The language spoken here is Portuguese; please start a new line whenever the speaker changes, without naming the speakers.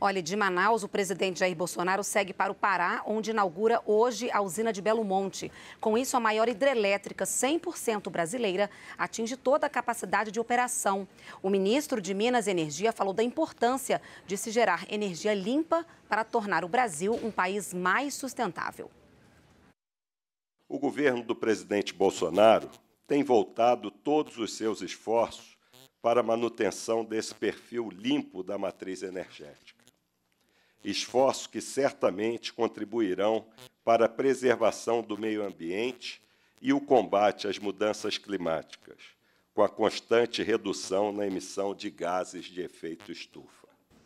Olha, de Manaus, o presidente Jair Bolsonaro segue para o Pará, onde inaugura hoje a usina de Belo Monte. Com isso, a maior hidrelétrica 100% brasileira atinge toda a capacidade de operação. O ministro de Minas e Energia falou da importância de se gerar energia limpa para tornar o Brasil um país mais sustentável.
O governo do presidente Bolsonaro tem voltado todos os seus esforços para a manutenção desse perfil limpo da matriz energética esforços que certamente contribuirão para a preservação do meio ambiente e o combate às mudanças climáticas, com a constante redução na emissão de gases de efeito estufa.